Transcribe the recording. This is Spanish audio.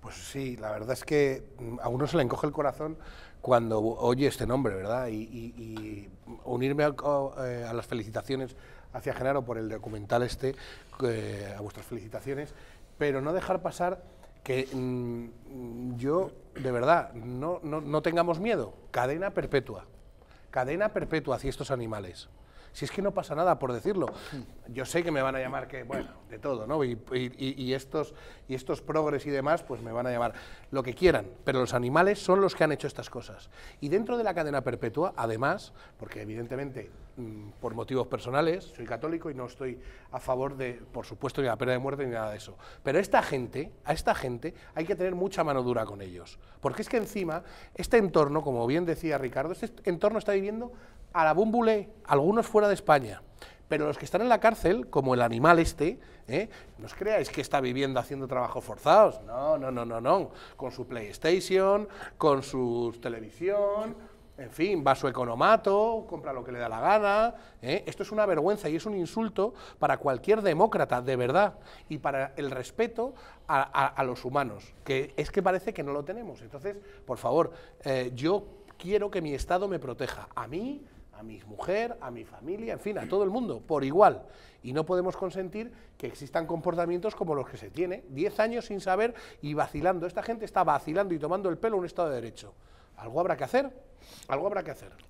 Pues sí, la verdad es que mm, a uno se le encoge el corazón cuando oye este nombre, ¿verdad? Y, unirme eh, a, las felicitaciones hacia Genaro por el documental este, a vuestras felicitaciones, pero no dejar pasar que mm, yo, de verdad, no, no, no tengamos miedo. Cadena perpetua. Cadena perpetua hacia estos animales. Si es que no pasa nada por decirlo. Hmm. Yo sé que me van a llamar que, bueno, de todo, ¿no? Y, estos, y estos progres y demás, pues me van a llamar lo que quieran, pero los animales son los que han hecho estas cosas. Y dentro de la cadena perpetua, además, porque evidentemente mm, por motivos personales, soy católico y no estoy a favor de, por supuesto, ni la pena de muerte ni nada de eso. Pero esta gente, a esta gente hay que tener mucha mano dura con ellos. Porque es que encima, este entorno, como bien decía Ricardo, este entorno está viviendo a la búmbule, algunos fuera de España, pero los que están en la cárcel, como el animal este, ¿eh? no os creáis que está viviendo haciendo trabajos forzados, no, no, no, no, no, con su PlayStation, con su televisión, en fin, va a su economato, compra lo que le da la gana, ¿eh? esto es una vergüenza y es un insulto para cualquier demócrata, de verdad, y para el respeto a, los humanos, que es que parece que no lo tenemos, entonces, por favor, eh, yo quiero que mi Estado me proteja, a mí, a mi mujer, a mi familia, en fin, a todo el mundo, por igual. Y no podemos consentir que existan comportamientos como los que se tiene, diez años sin saber y vacilando. Esta gente está vacilando y tomando el pelo un Estado de Derecho. Algo habrá que hacer, algo habrá que hacer.